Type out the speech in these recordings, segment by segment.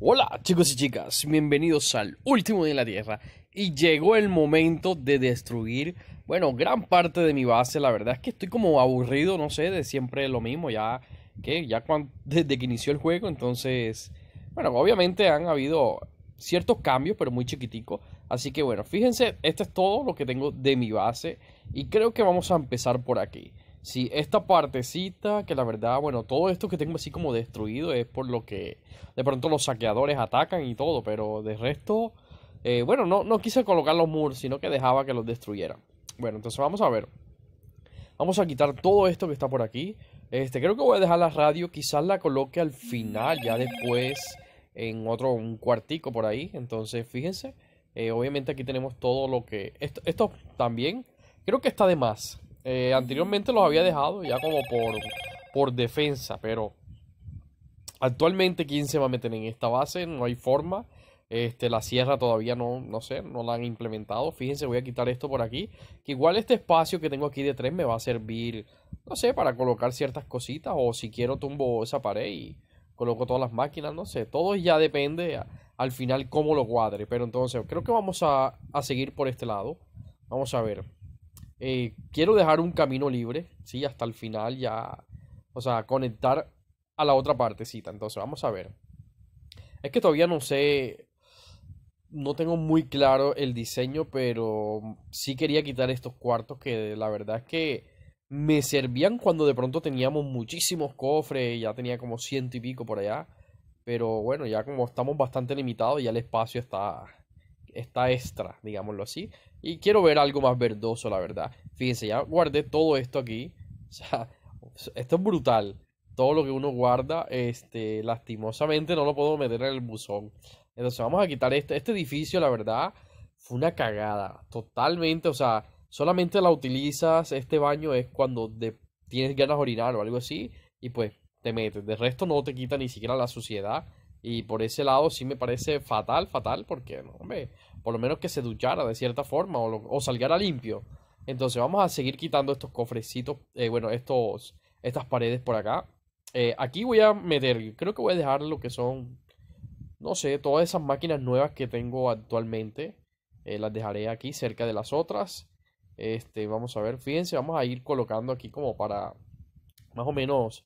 Hola chicos y chicas, bienvenidos al último día en la Tierra y llegó el momento de destruir, bueno, gran parte de mi base, la verdad es que estoy como aburrido, no sé, de siempre lo mismo, ya que ya cuando, desde que inició el juego, entonces, bueno, obviamente han habido ciertos cambios, pero muy chiquiticos, así que bueno, fíjense, esto es todo lo que tengo de mi base y creo que vamos a empezar por aquí si esta partecita, que la verdad, bueno, todo esto que tengo así como destruido es por lo que de pronto los saqueadores atacan y todo, pero de resto, eh, bueno, no, no quise colocar los muros, sino que dejaba que los destruyeran. Bueno, entonces vamos a ver. Vamos a quitar todo esto que está por aquí. Este, creo que voy a dejar la radio, quizás la coloque al final, ya después en otro, un cuartico por ahí. Entonces, fíjense, eh, obviamente aquí tenemos todo lo que... Esto, esto también, creo que está de más. Eh, anteriormente los había dejado ya como por, por defensa, pero actualmente quién se va a meter en esta base, no hay forma. Este, la sierra todavía no, no sé, no la han implementado. Fíjense, voy a quitar esto por aquí. Que igual este espacio que tengo aquí de tres me va a servir, no sé, para colocar ciertas cositas. O si quiero tumbo esa pared y coloco todas las máquinas, no sé. Todo ya depende al final cómo lo cuadre. Pero entonces creo que vamos a, a seguir por este lado. Vamos a ver. Eh, quiero dejar un camino libre, ¿sí? Hasta el final ya, o sea, conectar a la otra partecita. Entonces, vamos a ver. Es que todavía no sé, no tengo muy claro el diseño, pero sí quería quitar estos cuartos que la verdad es que me servían cuando de pronto teníamos muchísimos cofres, ya tenía como ciento y pico por allá. Pero bueno, ya como estamos bastante limitados, ya el espacio está está extra, digámoslo así. Y quiero ver algo más verdoso, la verdad. Fíjense, ya guardé todo esto aquí. O sea, esto es brutal. Todo lo que uno guarda, este, lastimosamente no lo puedo meter en el buzón. Entonces vamos a quitar este, este edificio, la verdad, fue una cagada. Totalmente, o sea, solamente la utilizas este baño es cuando tienes ganas de orinar o algo así. Y pues te metes. De resto no te quita ni siquiera la suciedad. Y por ese lado sí me parece fatal, fatal, porque, hombre, por lo menos que se duchara de cierta forma o, salgara limpio. Entonces vamos a seguir quitando estos cofrecitos, eh, bueno, estos, estas paredes por acá. Eh, aquí voy a meter, creo que voy a dejar lo que son, no sé, todas esas máquinas nuevas que tengo actualmente. Eh, las dejaré aquí cerca de las otras. Este, vamos a ver, fíjense, vamos a ir colocando aquí como para más o menos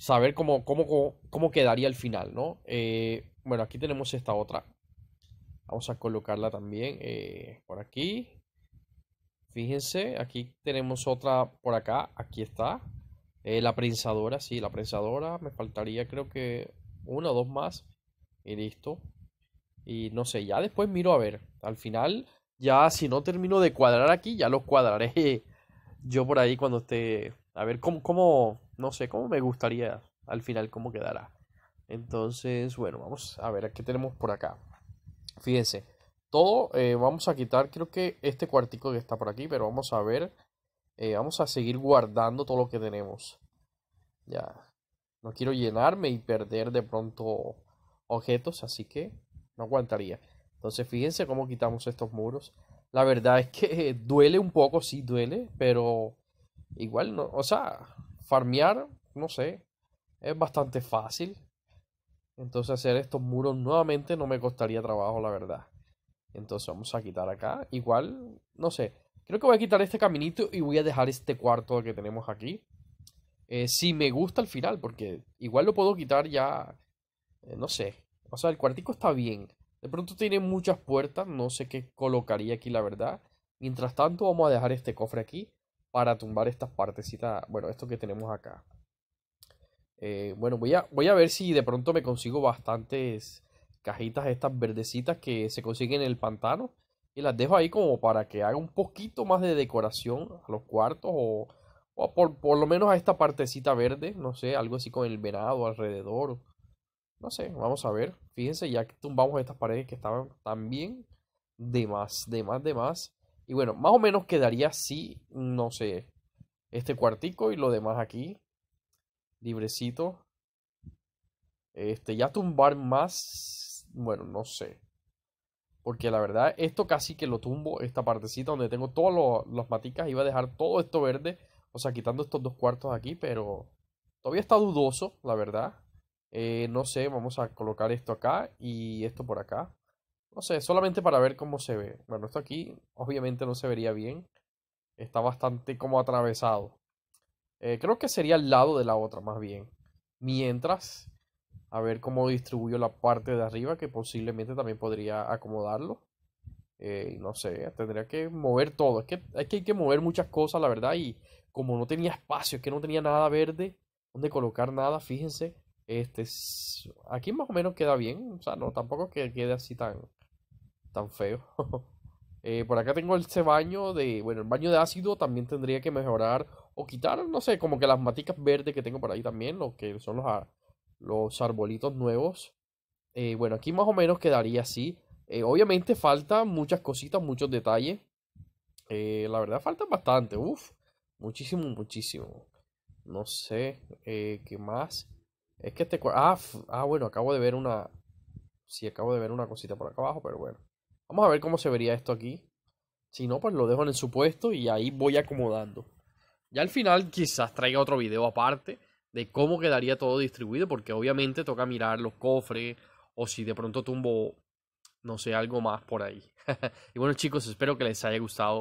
saber cómo, cómo, quedaría al final, ¿no? Eh, bueno, aquí tenemos esta otra. Vamos a colocarla también eh, por aquí. Fíjense, aquí tenemos otra por acá. Aquí está. Eh, la prensadora, sí, la prensadora. Me faltaría creo que una o dos más. Y listo. Y no sé, ya después miro a ver. Al final, ya si no termino de cuadrar aquí, ya lo cuadraré yo por ahí cuando esté... A ver cómo, cómo, no sé cómo me gustaría al final cómo quedará. Entonces, bueno, vamos a ver qué tenemos por acá. Fíjense, todo eh, vamos a quitar, creo que este cuartico que está por aquí, pero vamos a ver, eh, vamos a seguir guardando todo lo que tenemos. Ya, no quiero llenarme y perder de pronto objetos, así que no aguantaría. Entonces, fíjense cómo quitamos estos muros. La verdad es que duele un poco, sí duele, pero igual no, o sea, farmear, no sé, es bastante fácil. Entonces hacer estos muros nuevamente no me costaría trabajo, la verdad. Entonces vamos a quitar acá. Igual, no sé. Creo que voy a quitar este caminito y voy a dejar este cuarto que tenemos aquí. Eh, si me gusta al final, porque igual lo puedo quitar ya, eh, no sé. O sea, el cuartico está bien. De pronto tiene muchas puertas, no sé qué colocaría aquí la verdad. Mientras tanto vamos a dejar este cofre aquí para tumbar estas partecitas, bueno, esto que tenemos acá. Eh, bueno, voy a, voy a ver si de pronto me consigo bastantes cajitas estas verdecitas que se consiguen en el pantano. Y las dejo ahí como para que haga un poquito más de decoración a los cuartos o, por, por, lo menos a esta partecita verde, no sé, algo así con el venado alrededor. No sé, vamos a ver. Fíjense, ya que tumbamos estas paredes que estaban también de más, de más, de más. Y bueno, más o menos quedaría así, no sé, este cuartico y lo demás aquí. Librecito. Este, ya tumbar más, bueno, no sé. Porque la verdad, esto casi que lo tumbo, esta partecita donde tengo todas las maticas, iba a dejar todo esto verde, o sea, quitando estos dos cuartos aquí, pero todavía está dudoso, la verdad. Eh, no sé, vamos a colocar esto acá y esto por acá. No sé, solamente para ver cómo se ve. Bueno, esto aquí obviamente no se vería bien. Está bastante como atravesado. Eh, creo que sería al lado de la otra más bien. Mientras, a ver cómo distribuyo la parte de arriba que posiblemente también podría acomodarlo. Eh, no sé, tendría que mover todo. Es que, hay que mover muchas cosas, la verdad. Y como no tenía espacio, es que no tenía nada verde donde colocar nada, fíjense. Este, aquí más o menos queda bien. O sea, no, tampoco que quede así tan, tan feo. Eh, por acá tengo este baño de, bueno, el baño de ácido también tendría que mejorar o quitar, no sé, como que las maticas verdes que tengo por ahí también, lo que son los, ah, los arbolitos nuevos. Eh, bueno, aquí más o menos quedaría así. Eh, obviamente faltan muchas cositas, muchos detalles. la verdad faltan bastante, uff, muchísimo, muchísimo. No sé, ¿qué más? Es que este... Ah, ah, bueno, acabo de ver una... Sí, acabo de ver una cosita por acá abajo, pero bueno. Vamos a ver cómo se vería esto aquí. Si no, pues lo dejo en el supuesto y ahí voy acomodando. Ya al final quizás traiga otro video aparte de cómo quedaría todo distribuido, porque obviamente toca mirar los cofres o si de pronto tumbo, no sé, algo más por ahí. y bueno chicos, espero que les haya gustado